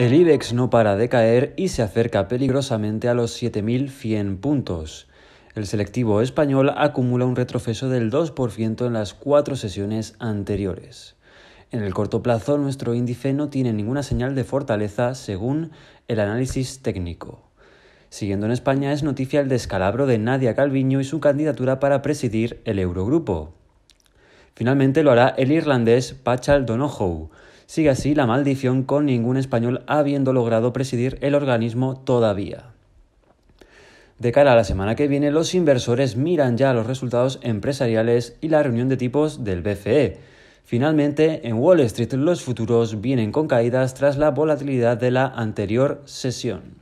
El IBEX no para de caer y se acerca peligrosamente a los 7.100 puntos. El selectivo español acumula un retroceso del 2% en las cuatro sesiones anteriores. En el corto plazo, nuestro índice no tiene ninguna señal de fortaleza según el análisis técnico. Siguiendo en España es noticia el descalabro de Nadia Calviño y su candidatura para presidir el Eurogrupo. Finalmente lo hará el irlandés Pachal Donohoe, Sigue así la maldición con ningún español habiendo logrado presidir el organismo todavía. De cara a la semana que viene, los inversores miran ya los resultados empresariales y la reunión de tipos del BCE. Finalmente, en Wall Street los futuros vienen con caídas tras la volatilidad de la anterior sesión.